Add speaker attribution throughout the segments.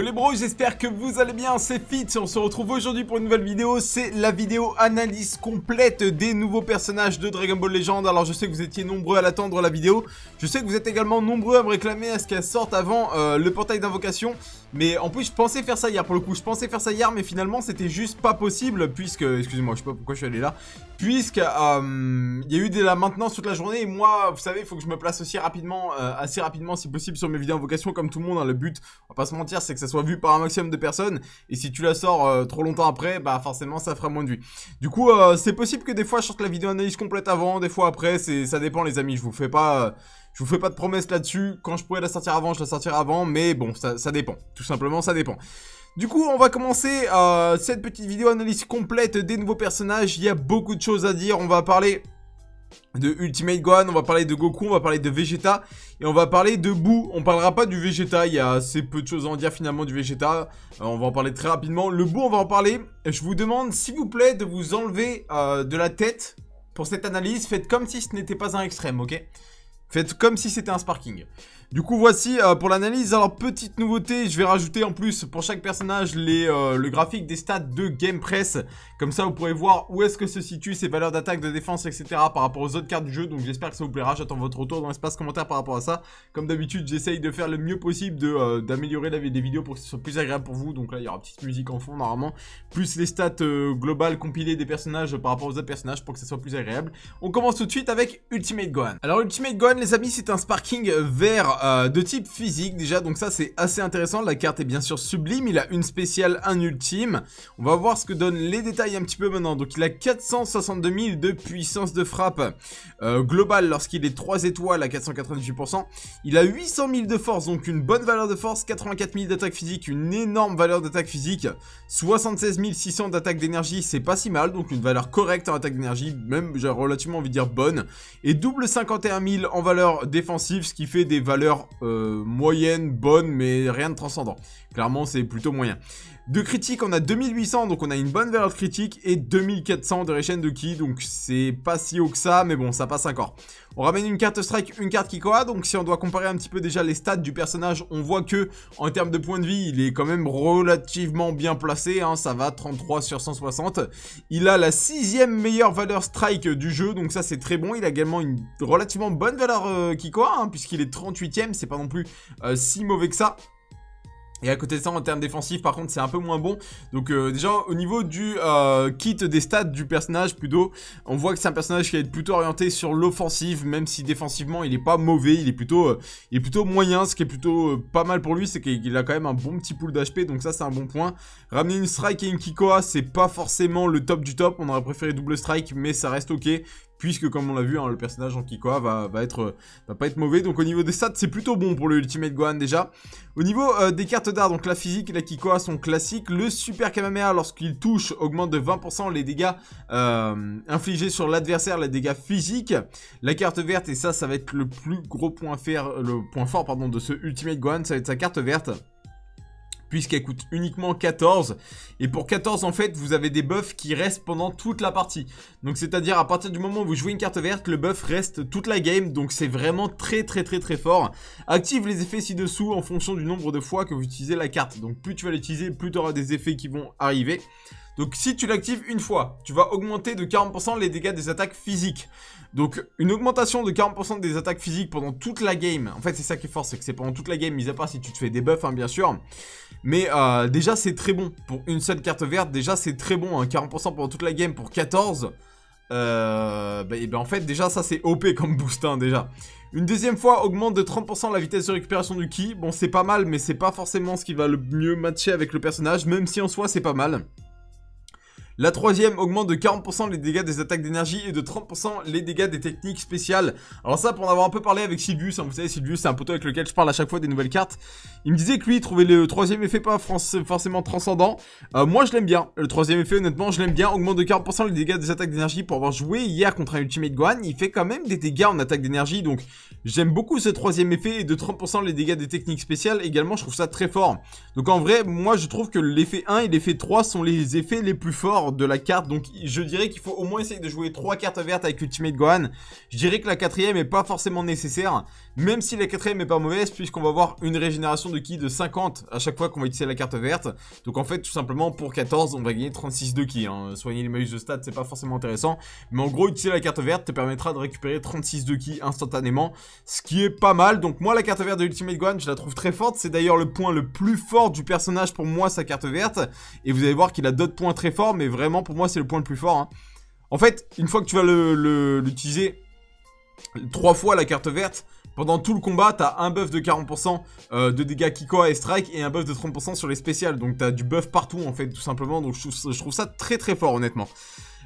Speaker 1: les bros, j'espère que vous allez bien, c'est Fit, on se retrouve aujourd'hui pour une nouvelle vidéo, c'est la vidéo analyse complète des nouveaux personnages de Dragon Ball Legend, alors je sais que vous étiez nombreux à l'attendre la vidéo, je sais que vous êtes également nombreux à me réclamer à ce qu'elle sorte avant euh, le portail d'invocation, mais en plus, je pensais faire ça hier, pour le coup. Je pensais faire ça hier, mais finalement, c'était juste pas possible, puisque... Excusez-moi, je sais pas pourquoi je suis allé là. Puisque, euh, il y a eu de la maintenance toute la journée, et moi, vous savez, il faut que je me place aussi rapidement, euh, assez rapidement, si possible, sur mes vidéos vocation comme tout le monde. Hein. le but, on va pas se mentir, c'est que ça soit vu par un maximum de personnes, et si tu la sors euh, trop longtemps après, bah forcément, ça fera moins de vues. Du coup, c'est possible que des fois, je sorte la vidéo analyse complète avant, des fois après, ça dépend, les amis. Je vous fais pas... Je vous fais pas de promesse là-dessus. Quand je pourrais la sortir avant, je la sortirai avant. Mais bon, ça, dépend. Tout simplement, ça dépend. Du coup, on va commencer euh, cette petite vidéo analyse complète des nouveaux personnages. Il y a beaucoup de choses à dire. On va parler de Ultimate Gohan, on va parler de Goku, on va parler de Vegeta et on va parler de Boo. On parlera pas du Vegeta, il y a assez peu de choses à en dire finalement du Vegeta. Euh, on va en parler très rapidement. Le Boo, on va en parler. Je vous demande s'il vous plaît de vous enlever euh, de la tête pour cette analyse. Faites comme si ce n'était pas un extrême, ok Faites comme si c'était un sparking. Du coup, voici euh, pour l'analyse. Alors, petite nouveauté, je vais rajouter en plus pour chaque personnage les, euh, le graphique des stats de Game Press. Comme ça, vous pourrez voir où est-ce que se situent ses valeurs d'attaque, de défense, etc. par rapport aux autres cartes du jeu. Donc, j'espère que ça vous plaira. J'attends votre retour dans l'espace commentaire par rapport à ça. Comme d'habitude, j'essaye de faire le mieux possible euh, d'améliorer de, la vie des vidéos pour que ce soit plus agréable pour vous. Donc là, il y aura petite musique en fond, normalement. Plus les stats globales compilées des personnages par rapport aux autres personnages pour que ce soit plus agréable. On commence tout de suite avec Ultimate Gohan. Alors, Ultimate Gohan, les amis, c'est un sparking vert euh, de type physique déjà, donc ça c'est assez intéressant. La carte est bien sûr sublime, il a une spéciale, un ultime. On va voir ce que donnent les détails un petit peu maintenant. Donc il a 462 000 de puissance de frappe euh, globale lorsqu'il est 3 étoiles à 498%. Il a 800 000 de force, donc une bonne valeur de force, 84 000 d'attaque physique, une énorme valeur d'attaque physique, 76 600 d'attaque d'énergie, c'est pas si mal, donc une valeur correcte en attaque d'énergie, même j'ai relativement envie de dire bonne. Et double 51 000 en valeur défensive, ce qui fait des valeurs euh, moyenne, bonne, mais rien de transcendant. Clairement, c'est plutôt moyen. De critique, on a 2800, donc on a une bonne valeur critique, et 2400 de Rechen de Ki, donc c'est pas si haut que ça, mais bon, ça passe encore. On ramène une carte strike, une carte Kikoa, donc si on doit comparer un petit peu déjà les stats du personnage, on voit que, en termes de points de vie, il est quand même relativement bien placé, hein, ça va, 33 sur 160. Il a la sixième meilleure valeur strike du jeu, donc ça c'est très bon, il a également une relativement bonne valeur Kikoa, euh, hein, puisqu'il est 38ème, c'est pas non plus euh, si mauvais que ça. Et à côté de ça, en termes défensifs, par contre, c'est un peu moins bon. Donc euh, déjà, au niveau du euh, kit des stats du personnage, plutôt, on voit que c'est un personnage qui être plutôt orienté sur l'offensive, même si défensivement, il est pas mauvais, il est plutôt, euh, il est plutôt moyen. Ce qui est plutôt pas mal pour lui, c'est qu'il a quand même un bon petit pool d'HP, donc ça, c'est un bon point. Ramener une strike et une Kikoa, c'est pas forcément le top du top. On aurait préféré double strike, mais ça reste ok puisque comme on l'a vu, hein, le personnage en Kikoa va, va, être, euh, va pas être mauvais. Donc au niveau des stats, c'est plutôt bon pour le Ultimate Gohan déjà. Au niveau euh, des cartes d'art, donc la physique et la Kikoa sont classiques. Le Super Kamamea, lorsqu'il touche, augmente de 20% les dégâts euh, infligés sur l'adversaire, les dégâts physiques. La carte verte, et ça, ça va être le plus gros point, le point fort pardon, de ce Ultimate Gohan, ça va être sa carte verte puisqu'elle coûte uniquement 14. Et pour 14, en fait, vous avez des buffs qui restent pendant toute la partie. Donc, c'est-à-dire, à partir du moment où vous jouez une carte verte, le buff reste toute la game. Donc, c'est vraiment très, très, très, très fort. Active les effets ci-dessous en fonction du nombre de fois que vous utilisez la carte. Donc, plus tu vas l'utiliser, plus tu auras des effets qui vont arriver. Donc, si tu l'actives une fois, tu vas augmenter de 40% les dégâts des attaques physiques. Donc une augmentation de 40% des attaques physiques pendant toute la game. En fait c'est ça qui est fort, c'est que c'est pendant toute la game, mis à part si tu te fais des buffs hein, bien sûr. Mais euh, déjà c'est très bon. Pour une seule carte verte, déjà c'est très bon. 40% hein. pendant toute la game pour 14. Euh, bah, et ben en fait déjà ça c'est OP comme boost hein, déjà. Une deuxième fois augmente de 30% la vitesse de récupération du ki. Bon c'est pas mal mais c'est pas forcément ce qui va le mieux matcher avec le personnage même si en soi c'est pas mal. La troisième augmente de 40% les dégâts des attaques d'énergie et de 30% les dégâts des techniques spéciales. Alors ça, pour en avoir un peu parlé avec Sylvius hein, vous savez, Sylvius c'est un poteau avec lequel je parle à chaque fois des nouvelles cartes. Il me disait que lui, il trouvait le troisième effet pas forcément transcendant. Euh, moi, je l'aime bien. Le troisième effet, honnêtement, je l'aime bien. Augmente de 40% les dégâts des attaques d'énergie pour avoir joué hier contre un Ultimate Gohan. Il fait quand même des dégâts en attaque d'énergie, donc j'aime beaucoup ce troisième effet et de 30% les dégâts des techniques spéciales. Également, je trouve ça très fort. Donc en vrai, moi, je trouve que l'effet 1 et l'effet 3 sont les effets les plus forts de la carte. Donc je dirais qu'il faut au moins essayer de jouer trois cartes vertes avec Ultimate Gohan. Je dirais que la quatrième est pas forcément nécessaire. Même si la quatrième est pas mauvaise puisqu'on va avoir une régénération de ki de 50 à chaque fois qu'on va utiliser la carte verte. Donc en fait tout simplement pour 14 on va gagner 36 de ki. Hein. Soigner les malus de stats c'est pas forcément intéressant. Mais en gros utiliser la carte verte te permettra de récupérer 36 de ki instantanément. Ce qui est pas mal. Donc moi la carte verte de Ultimate Gohan je la trouve très forte. C'est d'ailleurs le point le plus fort du personnage pour moi sa carte verte. Et vous allez voir qu'il a d'autres points très forts mais vraiment vraiment, pour moi, c'est le point le plus fort. Hein. En fait, une fois que tu vas l'utiliser trois fois la carte verte, pendant tout le combat, t'as un buff de 40% euh, de dégâts Kikoa et Strike et un buff de 30% sur les spéciales. Donc t'as du buff partout en fait, tout simplement. Donc je trouve ça très très fort honnêtement.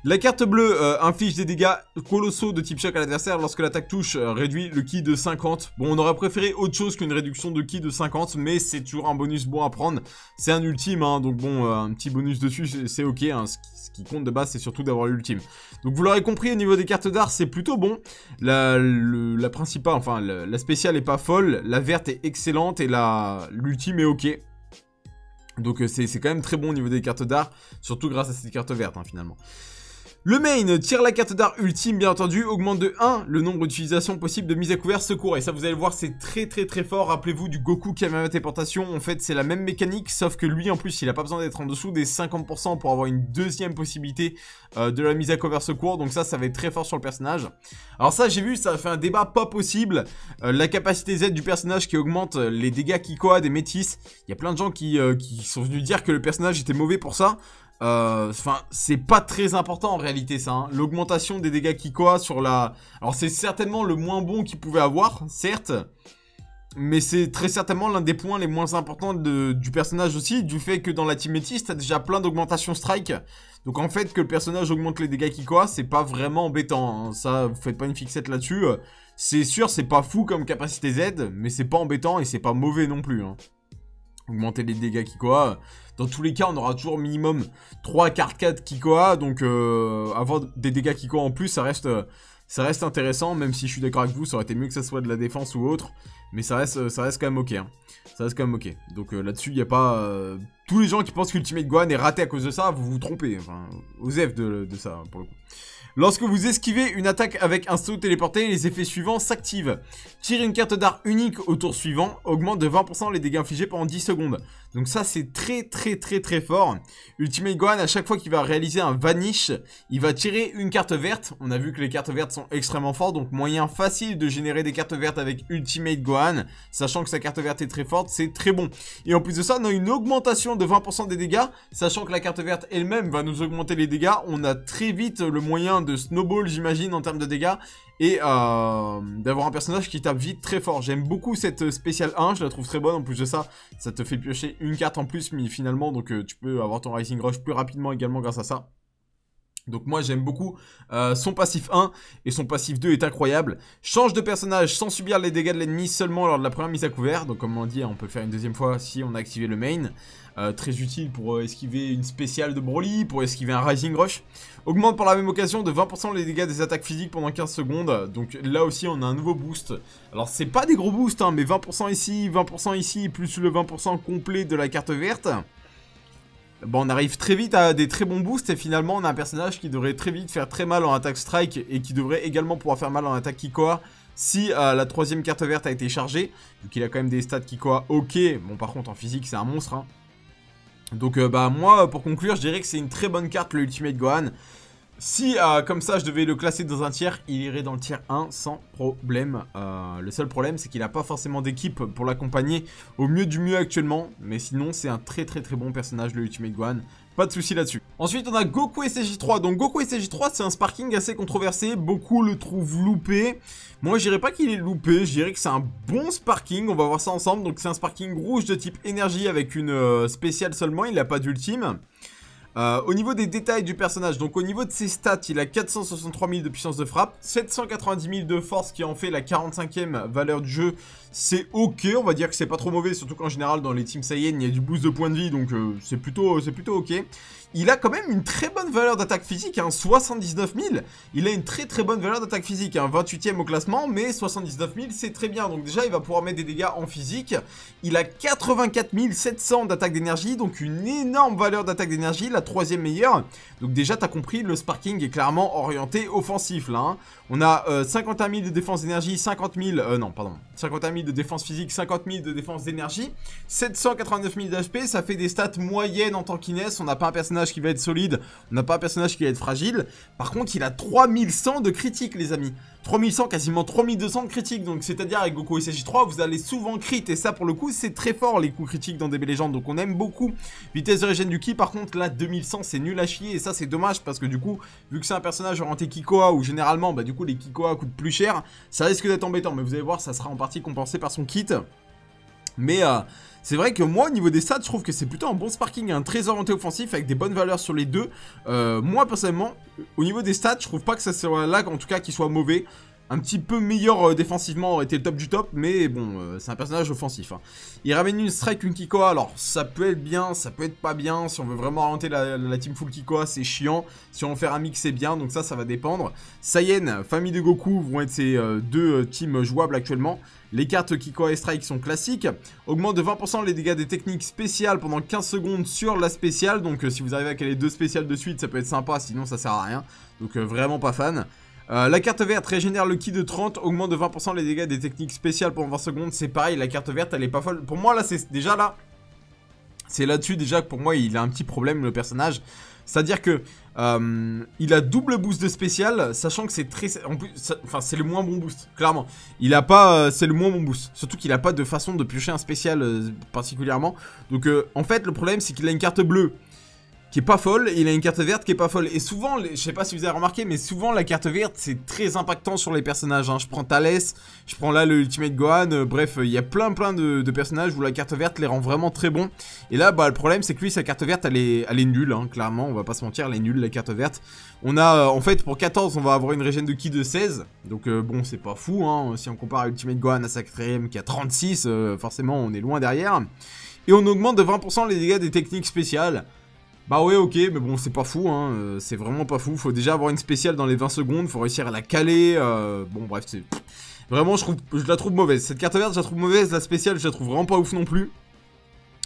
Speaker 1: La carte bleue euh, inflige des dégâts colossaux de type choc à l'adversaire lorsque l'attaque touche euh, réduit le ki de 50. Bon, on aurait préféré autre chose qu'une réduction de ki de 50, mais c'est toujours un bonus bon à prendre. C'est un ultime, hein, donc bon, euh, un petit bonus dessus, c'est ok. Hein. ce, qui, compte de base, c'est surtout d'avoir l'ultime. Donc vous l'aurez compris, au niveau des cartes d'art, c'est plutôt bon. La, principale, enfin, la, spéciale est pas folle, la verte est excellente et l'ultime est ok. Donc c'est quand même très bon au niveau des cartes d'art, surtout grâce à cette carte verte hein, finalement. Le main tire la carte d'art ultime, bien entendu, augmente de 1 le nombre d'utilisations possibles de mise à couvert secours. Et ça, vous allez voir, c'est très très très fort. Rappelez-vous du Goku qui a même téléportation. En fait, c'est la même mécanique, sauf que lui, en plus, il a pas besoin d'être en dessous des 50% pour avoir une deuxième possibilité euh, de la mise à couvert secours. Donc ça, ça va être très fort sur le personnage. Alors ça, j'ai vu, ça fait un débat pas possible. Euh, la capacité Z du personnage qui augmente les dégâts qui des des métis. Il y a plein de gens qui, euh, qui sont venus dire que le personnage était mauvais pour ça. Euh, enfin, c'est pas très important en réalité ça. Hein. L'augmentation des dégâts Kikoa sur la... Alors c'est certainement le moins bon qu'il pouvait avoir, certes. Mais c'est très certainement l'un des points les moins importants du personnage aussi, du fait que dans la Team Métis, t'as déjà plein d'augmentations strike. Donc en fait, que le personnage augmente les dégâts qui Kikoa, c'est pas vraiment embêtant. Hein. Ça, vous faites pas une fixette là-dessus. C'est sûr, c'est pas fou comme capacité Z, mais c'est pas embêtant et c'est pas mauvais non plus. Hein augmenter les dégâts Kikoa. Dans tous les cas, on aura toujours minimum 3 cartes 4 Kikoa, donc euh, avoir des dégâts Kikoa en plus, ça reste, ça reste intéressant, même si je suis d'accord avec vous, ça aurait été mieux que ça soit de la défense ou autre, mais ça reste, ça reste quand même ok. Hein. Ça reste quand même ok. Donc euh, là-dessus, il n'y a pas... Euh, tous les gens qui pensent que qu'Ultimate Gohan est raté à cause de ça, vous vous trompez. Enfin, aux de, de ça, hein, pour le coup. Lorsque vous esquivez une attaque avec un saut téléporté, les effets suivants s'activent. Tirer une carte d'art unique au tour suivant augmente de 20% les dégâts infligés pendant 10 secondes. Donc ça c'est très très très très fort. Ultimate Gohan à chaque fois qu'il va réaliser un vanish, il va tirer une carte verte. On a vu que les cartes vertes sont extrêmement fortes, donc moyen facile de générer des cartes vertes avec Ultimate Gohan. Sachant que sa carte verte est très forte, c'est très bon. Et en plus de ça, on a une augmentation de 20% des dégâts. Sachant que la carte verte elle-même va nous augmenter les dégâts, on a très vite le moyen de snowball j'imagine en termes de dégâts et euh, d'avoir un personnage qui tape vite très fort. J'aime beaucoup cette euh, spéciale 1, je la trouve très bonne, en plus de ça, ça te fait piocher une carte en plus, mais finalement, donc euh, tu peux avoir ton Rising Rush plus rapidement également grâce à ça. Donc moi j'aime beaucoup euh, son passif 1 et son passif 2 est incroyable. Change de personnage sans subir les dégâts de l'ennemi seulement lors de la première mise à couvert. Donc comme on dit, on peut faire une deuxième fois si on a activé le main. Euh, très utile pour euh, esquiver une spéciale de Broly, pour esquiver un Rising Rush. Augmente par la même occasion de 20% les dégâts des attaques physiques pendant 15 secondes. Donc là aussi on a un nouveau boost. Alors c'est pas des gros boosts, hein, mais 20% ici, 20% ici, plus le 20% complet de la carte verte. Bon, bah, on arrive très vite à des très bons boosts et finalement on a un personnage qui devrait très vite faire très mal en attaque strike et qui devrait également pouvoir faire mal en attaque Kikoa si euh, la troisième carte verte a été chargée. Donc il a quand même des stats Kikoa ok, bon par contre en physique c'est un monstre. Hein. Donc euh, bah moi pour conclure je dirais que c'est une très bonne carte le Ultimate Gohan. Si, euh, comme ça, je devais le classer dans un tiers, il irait dans le tiers 1 sans problème. Euh, le seul problème, c'est qu'il n'a pas forcément d'équipe pour l'accompagner au mieux du mieux actuellement. Mais sinon, c'est un très très très bon personnage, le Ultimate Guan. Pas de souci là-dessus. Ensuite, on a Goku SJ3. Donc, Goku SJ3, c'est un sparking assez controversé. Beaucoup le trouvent loupé. Moi, je dirais pas qu'il est loupé. Je dirais que c'est un bon sparking. On va voir ça ensemble. Donc, c'est un sparking rouge de type énergie avec une euh, spéciale seulement. Il n'a pas d'ultime. Euh, au niveau des détails du personnage, donc au niveau de ses stats, il a 463 000 de puissance de frappe, 790 000 de force qui en fait la 45e valeur du jeu. C'est ok, on va dire que c'est pas trop mauvais, surtout qu'en général dans les teams Saiyan il y a du boost de points de vie, donc euh, c'est plutôt, plutôt ok il a quand même une très bonne valeur d'attaque physique, 79 hein. 000. Il a une très très bonne valeur d'attaque physique, hein, 28 e au classement, mais 79 000 c'est très bien. Donc déjà il va pouvoir mettre des dégâts en physique. Il a 84 700 d'attaque d'énergie, donc une énorme valeur d'attaque d'énergie, la troisième meilleure. Donc déjà t'as compris, le sparking est clairement orienté offensif là. Hein. On a 51 euh, 000 de défense d'énergie, 50 000, euh, non pardon, 51 000 de défense physique, 50 000 de défense d'énergie, 789 000 d'HP, ça fait des stats moyennes en tant qu'Inès, on n'a pas un personnage qui va être solide, on n'a pas un personnage qui va être fragile. Par contre, il a 3100 de critiques, les amis. 3100, quasiment 3200 de critiques. Donc, c'est-à-dire, avec Goku ssj 3 vous allez souvent crit. Et ça, pour le coup, c'est très fort, les coups critiques dans DB Legends. Donc, on aime beaucoup. Vitesse de régène du Ki, par contre, là, 2100, c'est nul à chier. Et ça, c'est dommage parce que, du coup, vu que c'est un personnage orienté Kikoa, ou généralement, bah, du coup, les Kikoa coûtent plus cher, ça risque d'être embêtant. Mais vous allez voir, ça sera en partie compensé par son kit. Mais... Euh, c'est vrai que moi, au niveau des stats, je trouve que c'est plutôt un bon sparking, un très orienté offensif avec des bonnes valeurs sur les deux. Euh, moi, personnellement, au niveau des stats, je trouve pas que ça soit lag en tout cas, qu'il soit mauvais. Un petit peu meilleur euh, défensivement aurait été le top du top, mais bon, euh, c'est un personnage offensif. Hein. Il ramène une strike, une Kikoa, alors ça peut être bien, ça peut être pas bien. Si on veut vraiment orienter la, team full Kikoa, c'est chiant. Si on veut faire un mix, c'est bien, donc ça, ça va dépendre. Saiyan, famille de Goku vont être ces deux teams jouables actuellement. Les cartes Kiko et Strike sont classiques. Augmente de 20% les dégâts des techniques spéciales pendant 15 secondes sur la spéciale. Donc euh, si vous arrivez à caler deux spéciales de suite, ça peut être sympa, sinon ça sert à rien. Donc euh, vraiment pas fan. Euh, la carte verte régénère le ki de 30, augmente de 20% les dégâts des techniques spéciales pendant 20 secondes. C'est pareil, la carte verte elle est pas folle. Pour moi là, c'est déjà là. C'est là-dessus déjà que pour moi il a un petit problème le personnage. C'est-à-dire que euh, il a double boost de spécial, sachant que c'est très... enfin, c'est le moins bon boost, clairement. Il a pas... Euh, c'est le moins bon boost. Surtout qu'il a pas de façon de piocher un spécial euh, particulièrement. Donc, en fait, le problème, c'est qu'il a une carte bleue qui est pas folle, il a une carte verte qui est pas folle. Et souvent, je sais pas si vous avez remarqué, mais souvent la carte verte c'est très impactant sur les personnages. Hein. Je prends Thales, je prends là le Ultimate Gohan, euh, bref, il y a plein plein de, personnages où la carte verte les rend vraiment très bons. Et là, bah le problème c'est que lui, sa carte verte elle est, elle est nulle, hein, clairement, on va pas se mentir, elle est nulle la carte verte. On a, euh, en fait, pour 14, on va avoir une régène de qui de 16, donc euh, bon, c'est pas fou, hein. si on compare Ultimate Gohan à sa crème qui a 36, forcément on est loin derrière. Et on augmente de 20% les dégâts des techniques spéciales. Bah ouais, ok, mais bon, c'est pas fou, hein, euh, c'est vraiment pas fou. Faut déjà avoir une spéciale dans les 20 secondes, faut réussir à la caler. Euh, bon, bref, c'est... Vraiment, je, trouve, je la trouve mauvaise. Cette carte verte, je la trouve mauvaise, la spéciale, je la trouve vraiment pas ouf non plus.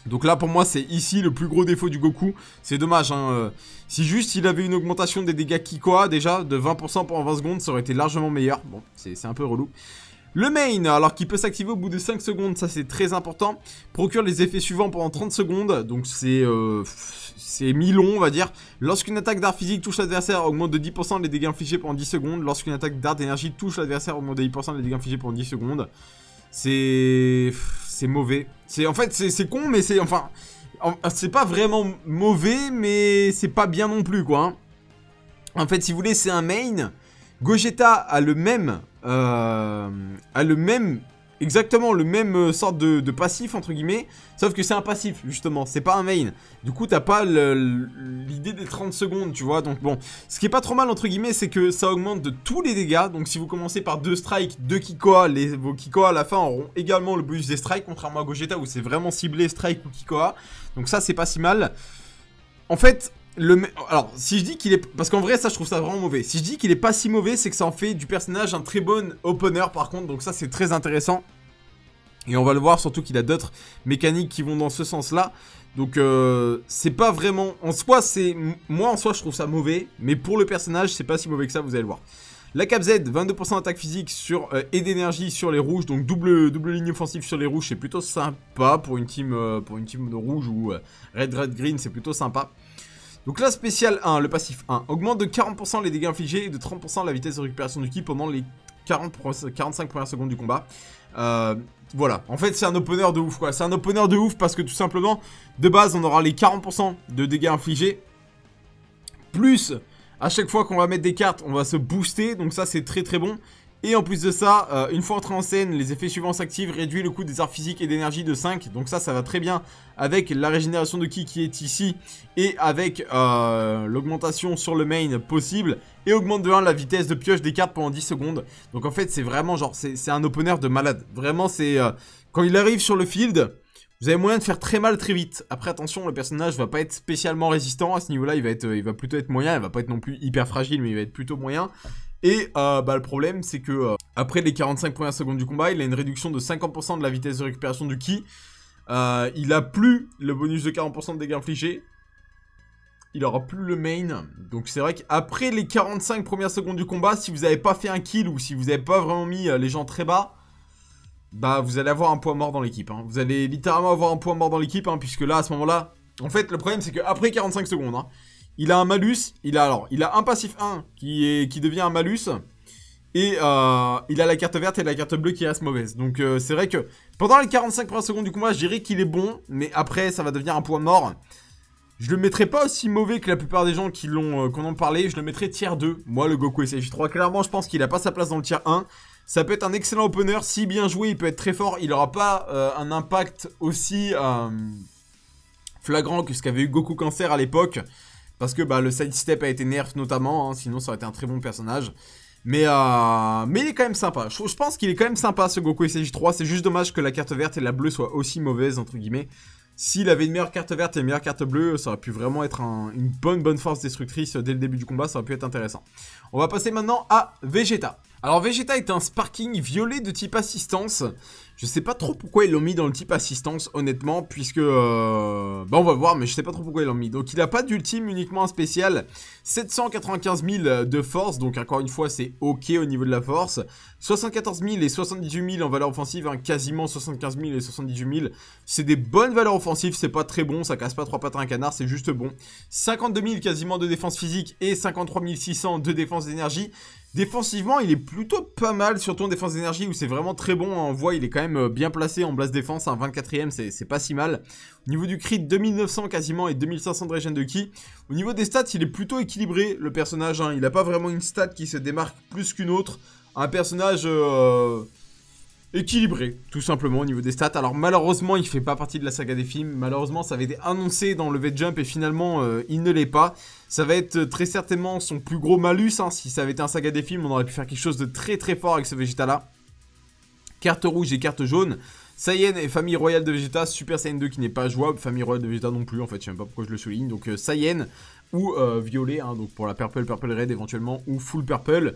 Speaker 1: Donc là, pour moi, c'est ici le plus gros défaut du Goku. C'est dommage, hein. Euh, si juste il avait une augmentation des dégâts Kikoa, déjà, de 20% pendant 20 secondes, ça aurait été largement meilleur. Bon, c'est un peu relou. Le main, alors qui peut s'activer au bout de 5 secondes, ça c'est très important, procure les effets suivants pendant 30 secondes, donc c'est euh, c'est mi-long on va dire. Lorsqu'une attaque d'art physique touche l'adversaire, augmente de 10% les dégâts infligés pendant 10 secondes. Lorsqu'une attaque d'art d'énergie touche l'adversaire, augmente de 10% les dégâts infligés pendant 10 secondes. C'est... c'est mauvais. C'est En fait c'est con mais c'est... enfin... C'est pas vraiment mauvais mais c'est pas bien non plus quoi. Hein. En fait si vous voulez c'est un main. Gogeta a le même euh, a le même, exactement le même euh, sorte de, passif, entre guillemets, sauf que c'est un passif, justement, c'est pas un main. Du coup, t'as pas l'idée des 30 secondes, tu vois, donc bon. Ce qui est pas trop mal, entre guillemets, c'est que ça augmente de tous les dégâts, donc si vous commencez par deux strikes, deux Kikoa, les, vos Kikoa à la fin auront également le bonus des strikes, contrairement à Gogeta où c'est vraiment ciblé strike ou Kikoa, donc ça c'est pas si mal. En fait, alors, si je dis qu'il est... Parce qu'en vrai, ça, je trouve ça vraiment mauvais. Si je dis qu'il est pas si mauvais, c'est que ça en fait du personnage un très bon opener, par contre. Donc ça, c'est très intéressant. Et on va le voir, surtout qu'il a d'autres mécaniques qui vont dans ce sens-là. Donc, euh, c'est pas vraiment... En soi, c'est... Moi, en soi, je trouve ça mauvais. Mais pour le personnage, c'est pas si mauvais que ça, vous allez le voir. La cap Z, 22% d'attaque physique sur, euh, et d'énergie sur les rouges. Donc, double, double ligne offensive sur les rouges, c'est plutôt sympa pour une team, euh, pour une team de rouge ou red, red, green, c'est plutôt sympa. Donc là, spécial 1, le passif 1, augmente de 40% les dégâts infligés et de 30% la vitesse de récupération du ki pendant les 40 45 premières secondes du combat. Euh, voilà, en fait c'est un opener de ouf quoi, c'est un opener de ouf parce que tout simplement, de base on aura les 40% de dégâts infligés, plus à chaque fois qu'on va mettre des cartes, on va se booster, donc ça c'est très très bon. Et en plus de ça, euh, une fois entré en scène, les effets suivants s'activent, réduit le coût des arts physiques et d'énergie de 5. Donc ça, ça va très bien avec la régénération de ki qui est ici et avec euh, l'augmentation sur le main possible. Et augmente de 1 la vitesse de pioche des cartes pendant 10 secondes. Donc en fait, c'est vraiment genre, c'est un opener de malade. Vraiment, c'est... Euh, quand il arrive sur le field, vous avez moyen de faire très mal très vite. Après, attention, le personnage va pas être spécialement résistant. À ce niveau-là, il, va être, euh, il va plutôt être moyen. Il va pas être non plus hyper fragile, mais il va être plutôt moyen. Et euh, bah, le problème, c'est que euh, après les 45 premières secondes du combat, il a une réduction de 50% de la vitesse de récupération du ki. il a plus le bonus de 40% de dégâts infligés. Il aura plus le main. Donc c'est vrai qu'après les 45 premières secondes du combat, si vous n'avez pas fait un kill ou si vous n'avez pas vraiment mis les gens très bas, bah vous allez avoir un point mort dans l'équipe. Hein. Vous allez littéralement avoir un point mort dans l'équipe, hein, puisque là, à ce moment-là, en fait, le problème, c'est qu'après 45 secondes, hein, il a un malus, il a alors, il a un passif 1 qui, est, qui devient un malus, et euh, il a la carte verte et la carte bleue qui reste mauvaise. Donc euh, c'est vrai que pendant les 45 premières secondes du combat, je dirais qu'il est bon, mais après, ça va devenir un point mort. Je le mettrais pas aussi mauvais que la plupart des gens qui l'ont euh, qu'on en parlait, je le mettrais tier 2. Moi le Goku sf 3 clairement, je pense qu'il a pas sa place dans le tier 1. Ça peut être un excellent opener. Si bien joué, il peut être très fort. Il n'aura pas euh, un impact aussi euh, flagrant que ce qu'avait eu Goku Cancer à l'époque. Parce que bah, le sidestep a été nerf notamment. Hein, sinon, ça aurait été un très bon personnage. Mais, euh, mais il est quand même sympa. Je, pense qu'il est quand même sympa ce Goku SJ3. C'est juste dommage que la carte verte et la bleue soient aussi mauvaises, entre guillemets. S'il avait une meilleure carte verte et une meilleure carte bleue, ça aurait pu vraiment être une bonne bonne force destructrice dès le début du combat, ça aurait pu être intéressant. On va passer maintenant à Vegeta. Alors Vegeta est un Sparking violet de type assistance. Je sais pas trop pourquoi ils l'ont mis dans le type assistance, honnêtement, puisque... Euh, bah on va voir, mais je sais pas trop pourquoi ils l'ont mis. Donc il n'a pas d'ultime, uniquement un spécial. 795 000 euh, de force, donc encore une fois c'est ok au niveau de la force. 74 000 et 78 000 en valeur offensive, hein, quasiment 75 000 et 78 000. C'est des bonnes valeurs offensives, c'est pas très bon, ça casse pas trois pattes à un canard, c'est juste bon. 52 000 quasiment de défense physique et 53 600 de défense d'énergie. Défensivement, il est plutôt pas mal, surtout en défense d'énergie où c'est vraiment très bon. On voit, il est quand même euh, bien placé en blast défense, un 24ème, c'est pas si mal. Au niveau du crit, 2900 quasiment et 2500 de regen de qui Au niveau des stats, il est plutôt équilibré le personnage. Hein. Il n'a pas vraiment une stat qui se démarque plus qu'une autre. Un personnage... Euh, équilibré, tout simplement, au niveau des stats. Alors, malheureusement, il fait pas partie de la saga des films. Malheureusement, ça avait été annoncé dans le V-Jump et finalement, euh, il ne l'est pas. Ça va être euh, très certainement son plus gros malus. Hein. Si ça avait été un saga des films, on aurait pu faire quelque chose de très très fort avec ce Vegeta-là. Carte rouge et carte jaune. Saiyan et famille royale de Vegeta, Super Saiyan 2 qui n'est pas jouable, famille royale de Vegeta non plus en fait, je sais même pas pourquoi je le souligne. Donc euh, Saiyan ou violet, hein, donc pour la Purple, Purple Red éventuellement, ou Full Purple.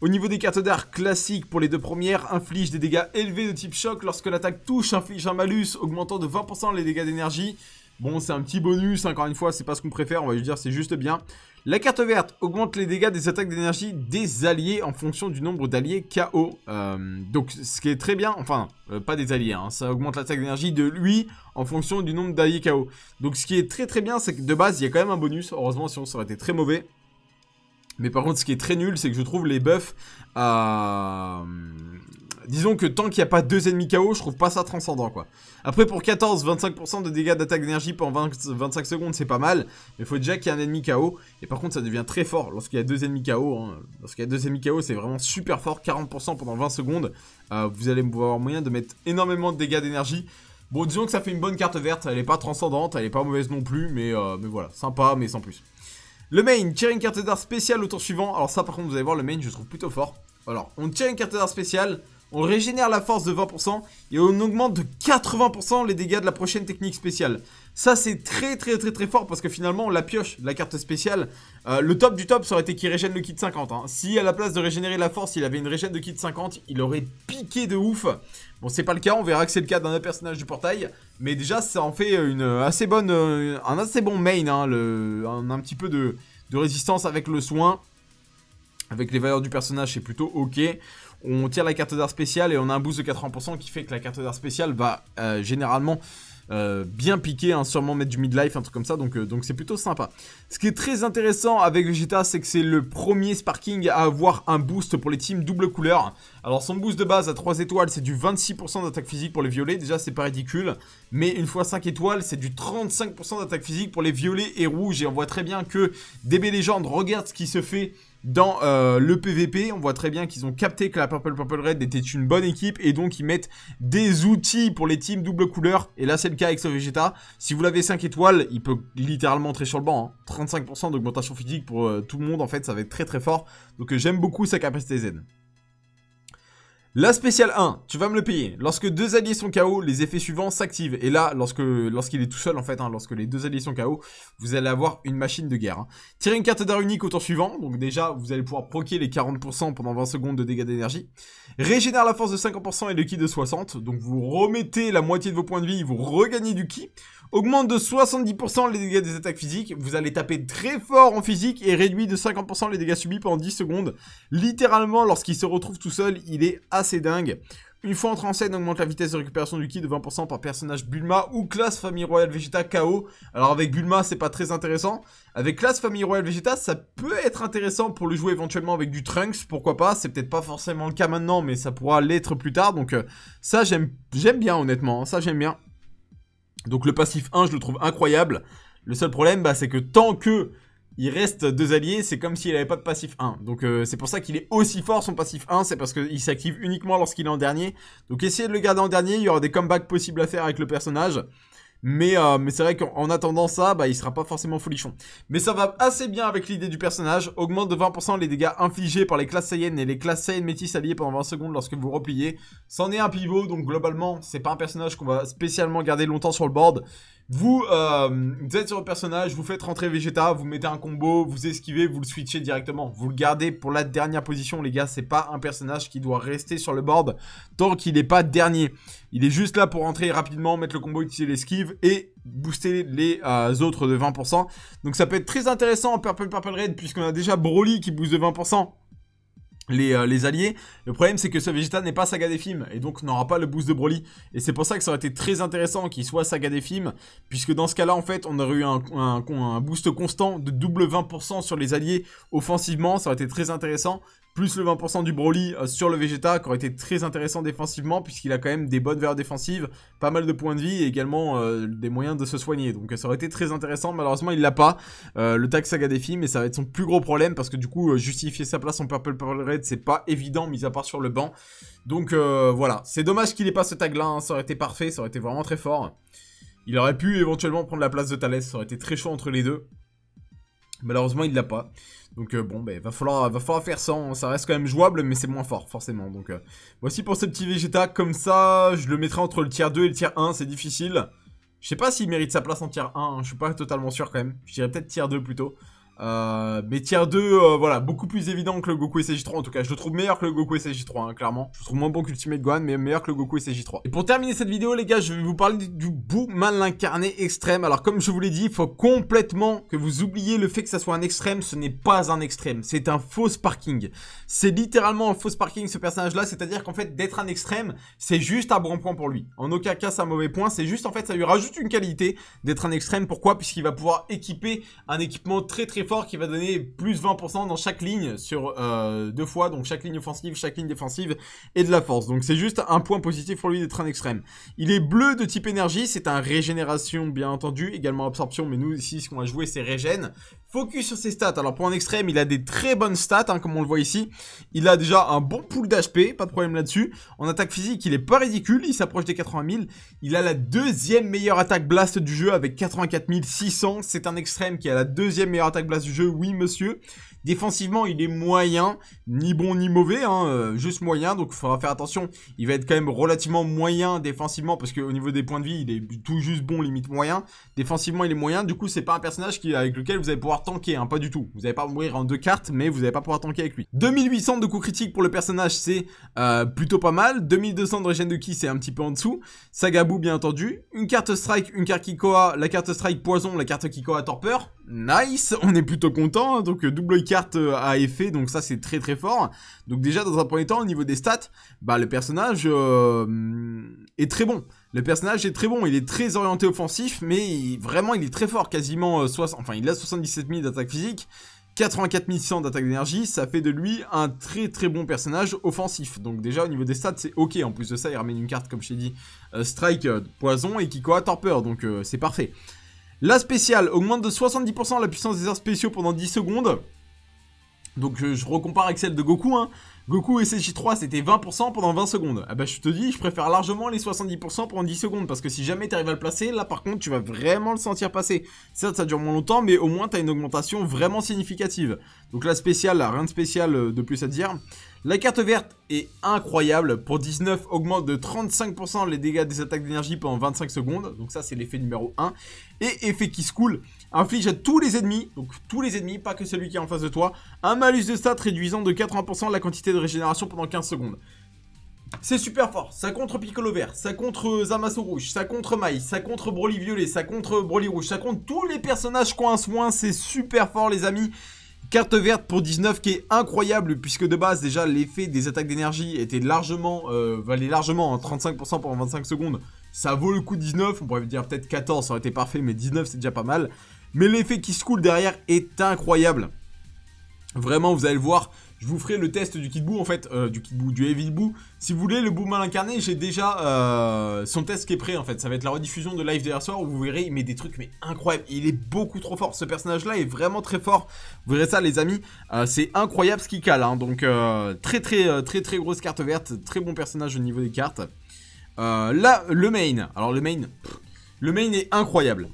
Speaker 1: Au niveau des cartes d'art classiques, pour les deux premières, inflige des dégâts élevés de type choc lorsque l'attaque touche, inflige un malus augmentant de 20% les dégâts d'énergie. Bon, c'est un petit bonus, encore une fois, c'est pas ce qu'on préfère, on va lui dire c'est juste bien. La carte verte augmente les dégâts des attaques d'énergie des alliés en fonction du nombre d'alliés KO. Euh, donc, ce qui est très bien, enfin, euh, pas des alliés, hein, ça augmente l'attaque d'énergie de lui en fonction du nombre d'alliés KO. Donc, ce qui est très très bien, c'est que de base, il y a quand même un bonus. Heureusement, sinon ça aurait été très mauvais. Mais par contre, ce qui est très nul, c'est que je trouve les buffs euh, Disons que tant qu'il n'y a pas deux ennemis KO, je trouve pas ça transcendant quoi. Après pour 14, 25% de dégâts d'attaque d'énergie pendant 25 secondes, c'est pas mal. Mais il faut déjà qu'il y ait un ennemi KO. Et par contre ça devient très fort lorsqu'il y a deux ennemis KO. Hein. Lorsqu'il y a deux ennemis KO, c'est vraiment super fort. 40% pendant 20 secondes. Euh, vous allez avoir moyen de mettre énormément de dégâts d'énergie. Bon, disons que ça fait une bonne carte verte. Elle n'est pas transcendante, elle n'est pas mauvaise non plus. Mais, euh, mais voilà, sympa mais sans plus. Le main, tirer une carte d'art spéciale au tour suivant. Alors ça par contre vous allez voir le main je trouve plutôt fort. Alors on tire une carte d'art spéciale, on régénère la force de 20% et on augmente de 80% les dégâts de la prochaine technique spéciale. Ça c'est très très très très fort parce que finalement la pioche la carte spéciale. Euh, le top du top ça aurait été qu'il régène le kit 50. Hein. Si à la place de régénérer la force il avait une régène de kit 50 il aurait piqué de ouf. Bon, c'est pas le cas, on verra que c'est le cas d'un autre personnage du portail. Mais déjà, ça en fait une euh, assez bonne, euh, un assez bon main, hein, le, un, petit peu de, résistance avec le soin. Avec les valeurs du personnage, c'est plutôt ok. On tire la carte d'art spéciale et on a un boost de 80% qui fait que la carte d'art spéciale va euh, généralement euh, bien piqué, hein, sûrement mettre du midlife, un truc comme ça, donc euh, donc c'est plutôt sympa. Ce qui est très intéressant avec Vegeta, c'est que c'est le premier Sparking à avoir un boost pour les teams double couleur. Alors son boost de base à 3 étoiles, c'est du 26% d'attaque physique pour les violets, déjà c'est pas ridicule, mais une fois 5 étoiles, c'est du 35% d'attaque physique pour les violets et rouges, et on voit très bien que DB Legend regarde ce qui se fait dans euh, le PVP. On voit très bien qu'ils ont capté que la Purple Purple Red était une bonne équipe et donc ils mettent des outils pour les teams double couleur. Et là, c'est le cas avec ce Si vous l'avez 5 étoiles, il peut littéralement entrer sur le banc. 35% hein. d'augmentation physique pour euh, tout le monde, en fait, ça va être très très fort. Donc euh, j'aime beaucoup sa capacité zen. La spéciale 1, tu vas me le payer. Lorsque deux alliés sont KO, les effets suivants s'activent. Et là, lorsque lorsqu'il est tout seul, en fait, hein, lorsque les deux alliés sont KO, vous allez avoir une machine de guerre. Tirer hein. Tirez une carte d'art unique au tour suivant. Donc déjà, vous allez pouvoir proquer les 40% pendant 20 secondes de dégâts d'énergie. Régénère la force de 50% et le ki de 60. Donc vous remettez la moitié de vos points de vie, vous regagnez du ki augmente de 70% les dégâts des attaques physiques, vous allez taper très fort en physique et réduit de 50% les dégâts subis pendant 10 secondes. Littéralement, lorsqu'il se retrouve tout seul, il est assez dingue. Une fois entré en scène, augmente la vitesse de récupération du ki de 20% par personnage Bulma ou classe Famille Royale Vegeta KO. Alors avec Bulma, c'est pas très intéressant. Avec classe Famille Royale Vegeta, ça peut être intéressant pour le jouer éventuellement avec du Trunks, pourquoi pas. C'est peut-être pas forcément le cas maintenant, mais ça pourra l'être plus tard. Donc euh, ça, ça, j'aime bien honnêtement, ça j'aime bien. Donc le passif 1, je le trouve incroyable. Le seul problème, bah, c'est que tant que il reste deux alliés, c'est comme s'il n'avait pas de passif 1. Donc euh, c'est pour ça qu'il est aussi fort son passif 1, c'est parce qu'il s'active uniquement lorsqu'il est en dernier. Donc essayez de le garder en dernier, il y aura des comebacks possibles à faire avec le personnage. Euh, mais, c'est vrai qu'en attendant ça, bah, il sera pas forcément folichon. Mais ça va assez bien avec l'idée du personnage. Augmente de 20% les dégâts infligés par les classes Saiyan et les classes Saiyan métis alliées pendant 20 secondes lorsque vous repliez. C'en est un pivot, donc globalement, c'est pas un personnage qu'on va spécialement garder longtemps sur le board. Euh, vous, êtes sur le personnage, vous faites rentrer Vegeta, vous mettez un combo, vous esquivez, vous le switchez directement. Vous le gardez pour la dernière position, les gars. C'est pas un personnage qui doit rester sur le board tant qu'il n'est pas dernier. Il est juste là pour rentrer rapidement, mettre le combo, utiliser l'esquive et booster les euh, autres de 20%. Donc ça peut être très intéressant en Purple Purple Red puisqu'on a déjà Broly qui booste de 20%. Euh, les, alliés. Le problème, c'est que ce Vegeta n'est pas saga des films, et donc n'aura pas le boost de Broly. Et c'est pour ça que ça aurait été très intéressant qu'il soit saga des films, puisque dans ce cas-là, en fait, on aurait eu un, un, boost constant de double 20% sur les alliés offensivement. Ça aurait été très intéressant, plus le 20% du Broly euh, sur le Vegeta, qui aurait été très intéressant défensivement, puisqu'il a quand même des bonnes verres défensives, pas mal de points de vie et également euh, des moyens de se soigner. Donc ça aurait été très intéressant, malheureusement il l'a pas, euh, le tag Saga Défi, mais ça va être son plus gros problème, parce que du coup, justifier sa place en Purple Pearl Red, c'est pas évident, mis à part sur le banc. Donc voilà, c'est dommage qu'il ait pas ce tag-là, hein. ça aurait été parfait, ça aurait été vraiment très fort. Il aurait pu éventuellement prendre la place de Thalès, ça aurait été très chaud entre les deux. Malheureusement, il l'a pas. Donc euh, bon, bah, va falloir, va falloir faire ça. Hein. Ça reste quand même jouable, mais c'est moins fort, forcément. Donc euh, voici pour ce petit Vegeta. Comme ça, je le mettrai entre le tiers 2 et le tiers 1. C'est difficile. Je sais pas s'il mérite sa place en tiers 1. Hein. Je suis pas totalement sûr quand même. Je dirais peut-être tiers 2 plutôt. Euh, mais tiers 2, euh, voilà, beaucoup plus évident que le Goku SJ3. En tout cas, je le trouve meilleur que le Goku SJ3, hein, clairement. Je le trouve moins bon qu'Ultimate Gohan, mais meilleur que le Goku SJ3. Et pour terminer cette vidéo, les gars, je vais vous parler du mal incarné extrême. Alors, comme je vous l'ai dit, il faut complètement que vous oubliez le fait que ça soit un extrême. Ce n'est pas un extrême, c'est un faux parking. C'est littéralement un faux parking, ce personnage-là. C'est-à-dire qu'en fait, d'être un extrême, c'est juste un bon point pour lui. En aucun cas, c'est un mauvais point. C'est juste, en fait, ça lui rajoute une qualité d'être un extrême. Pourquoi Puisqu'il va pouvoir équiper un équipement très très qui va donner plus 20% dans chaque ligne sur euh, deux fois, donc chaque ligne offensive, chaque ligne défensive et de la force. Donc c'est juste un point positif pour lui d'être un extrême. Il est bleu de type énergie, c'est un régénération bien entendu, également absorption, mais nous ici ce qu'on va jouer c'est régène. Focus sur ses stats. Alors pour un extrême, il a des très bonnes stats, hein, comme on le voit ici. Il a déjà un bon pool d'HP, pas de problème là-dessus. En attaque physique, il est pas ridicule, il s'approche des 80 000. Il a la deuxième meilleure attaque blast du jeu avec 84 600. C'est un extrême qui a la deuxième meilleure attaque blast du jeu, oui monsieur. Défensivement, il est moyen, ni bon ni mauvais, hein, euh, juste moyen. Donc, il faudra faire attention. Il va être quand même relativement moyen défensivement parce qu'au niveau des points de vie, il est tout juste bon, limite moyen. Défensivement, il est moyen. Du coup, c'est pas un personnage qui, avec lequel vous allez pouvoir tanker, hein, pas du tout. Vous n'allez pas mourir en deux cartes, mais vous n'allez pas pouvoir tanker avec lui. 2800 de coups critiques pour le personnage, c'est euh, plutôt pas mal. 2200 de régène de qui c'est un petit peu en dessous. Sagabou, bien entendu. Une carte strike, une carte Kikoa, la carte strike poison, la carte Kikoa torpeur. Nice, on est plutôt content. Hein, donc, euh, double Carte euh, à effet, donc ça c'est très très fort. Donc déjà dans un premier temps au niveau des stats, bah le personnage euh, est très bon. Le personnage est très bon, il est très orienté offensif, mais vraiment il est très fort, quasiment 60, euh, enfin il a 77 000 d'attaque physique. 84 100 d'attaque d'énergie, ça fait de lui un très très bon personnage offensif. Donc déjà au niveau des stats c'est ok, en plus de ça il ramène une carte comme je t'ai dit, Strike, Poison et Kikoa Torpeur, donc c'est parfait. La spéciale augmente de 70% la puissance des arts spéciaux pendant 10 secondes. Donc je, recompare avec celle de Goku, hein. Goku et CJ3 c'était 20% pendant 20 secondes. Ah bah je te dis, je préfère largement les 70% pendant 10 secondes, parce que si jamais tu arrives à le placer, là par contre tu vas vraiment le sentir passer. Certes ça dure moins longtemps, mais au moins t'as une augmentation vraiment significative. Donc la spéciale, rien de spécial euh, de plus à dire. La carte verte est incroyable, pour 19 augmente de 35% les dégâts des attaques d'énergie pendant 25 secondes, donc ça c'est l'effet numéro 1. Et effet qui se coule, inflige à tous les ennemis, donc tous les ennemis, pas que celui qui est en face de toi, un malus de stat réduisant de 80% la quantité de régénération pendant 15 secondes. C'est super fort, ça contre Piccolo Vert, ça contre Zamasu Rouge, ça contre Mai, ça contre Broly Violet, ça contre Broly Rouge, ça contre tous les personnages un soin, c'est super fort les amis. Carte verte pour 19 qui est incroyable puisque de base déjà l'effet des attaques d'énergie était largement, euh, valait largement hein, en 35% pendant 25 secondes. Ça vaut le coup 19, on pourrait dire peut-être 14 ça aurait été parfait mais 19 c'est déjà pas mal. Mais l'effet qui se coule derrière est incroyable. Vraiment, vous allez le voir, je vous ferai le test du Kid en fait, euh, du Kid du Heavy Si vous voulez le Boo mal incarné, j'ai déjà euh, son test qui est prêt en fait. Ça va être la rediffusion de live d'hier soir vous verrez, il met des trucs mais incroyables. Il est beaucoup trop fort. Ce personnage-là est vraiment très fort. Vous verrez ça, les amis. Euh, c'est incroyable ce qu'il cale. Hein. Donc très très très très grosse carte verte, très bon personnage au niveau des cartes. là, le main. Alors le main, le main est incroyable.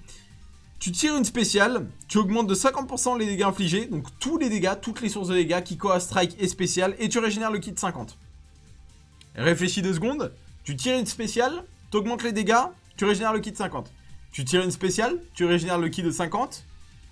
Speaker 1: Tu tires une spéciale, tu augmentes de 50% les dégâts infligés, donc tous les dégâts, toutes les sources de dégâts, à Strike et spéciale, et tu régénères le kit 50. Réfléchis deux secondes, tu tires une spéciale, tu augmentes les dégâts, tu régénères le kit 50. Tu tires une spéciale, tu régénères le kit de 50,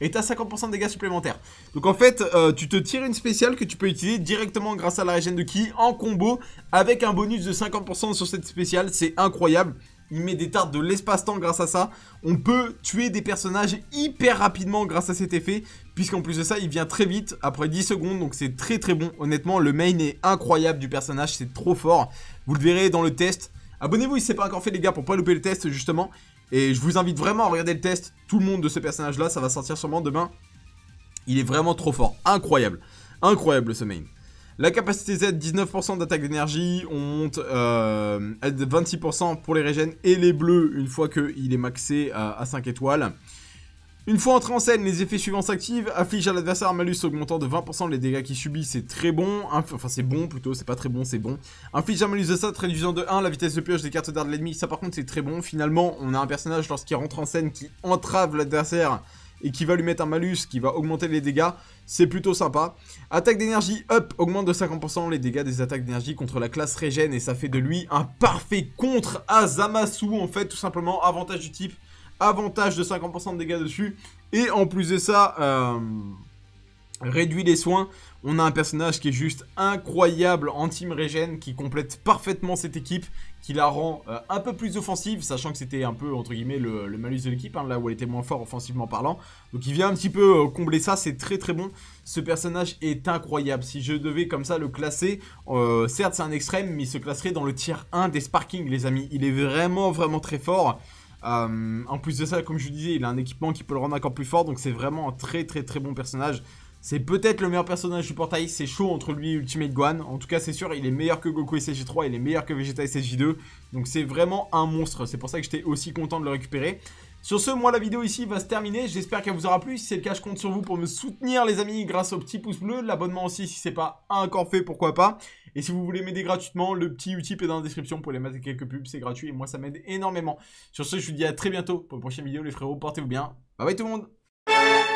Speaker 1: et tu as 50% de dégâts supplémentaires. Donc en fait, euh, tu te tires une spéciale que tu peux utiliser directement grâce à la régène de ki en combo avec un bonus de 50% sur cette spéciale. C'est incroyable il met des tartes de l'espace-temps grâce à ça. On peut tuer des personnages hyper rapidement grâce à cet effet, puisqu'en plus de ça, il vient très vite, après 10 secondes, donc c'est très très bon. Honnêtement, le main est incroyable du personnage, c'est trop fort. Vous le verrez dans le test. Abonnez-vous si ce n'est pas encore fait les gars pour pas louper le test justement. Et je vous invite vraiment à regarder le test, tout le monde de ce personnage là, ça va sortir sûrement demain. Il est vraiment trop fort, incroyable, incroyable ce main. La capacité Z, 19% d'attaque d'énergie. On monte à euh, 26% pour les régènes et les bleus une fois qu'il est maxé euh, à, 5 étoiles. Une fois entré en scène, les effets suivants s'activent. Afflige à l'adversaire un malus augmentant de 20% les dégâts qu'il subit, c'est très bon. Enfin, c'est bon plutôt, c'est pas très bon, c'est bon. Inflige un malus de ça, réduisant de 1 la vitesse de pioche des cartes d'art de l'ennemi. Ça, par contre, c'est très bon. Finalement, on a un personnage, lorsqu'il rentre en scène, qui entrave l'adversaire et qui va lui mettre un malus qui va augmenter les dégâts, c'est plutôt sympa. Attaque d'énergie up augmente de 50% les dégâts des attaques d'énergie contre la classe Régène et ça fait de lui un parfait contre à Zamasu en fait tout simplement avantage du type, avantage de 50% de dégâts dessus et en plus de ça euh, réduit les soins on a un personnage qui est juste incroyable en team régène, qui complète parfaitement cette équipe, qui la rend euh, un peu plus offensive, sachant que c'était un peu, entre guillemets, le, malus de l'équipe, hein, là où elle était moins fort offensivement parlant. Donc il vient un petit peu euh, combler ça, c'est très très bon. Ce personnage est incroyable. Si je devais comme ça le classer, euh, certes c'est un extrême, mais il se classerait dans le tier 1 des Sparking, les amis. Il est vraiment vraiment très fort. en plus de ça, comme je vous disais, il a un équipement qui peut le rendre encore plus fort, donc c'est vraiment un très très très bon personnage. C'est peut-être le meilleur personnage du portail, c'est chaud entre lui et Ultimate Guan. En tout cas, c'est sûr, il est meilleur que Goku SSJ3, il est meilleur que Vegeta SSJ2. Donc c'est vraiment un monstre, c'est pour ça que j'étais aussi content de le récupérer. Sur ce, moi la vidéo ici va se terminer, j'espère qu'elle vous aura plu, si c'est le cas je compte sur vous pour me soutenir les amis grâce au petit pouce bleu, l'abonnement aussi si c'est pas encore fait pourquoi pas, et si vous voulez m'aider gratuitement, le petit Utip est dans la description pour les mettre quelques pubs, c'est gratuit et moi ça m'aide énormément. Sur ce, je vous dis à très bientôt pour une prochaine vidéo les frérots, portez-vous bien, bye bye tout le monde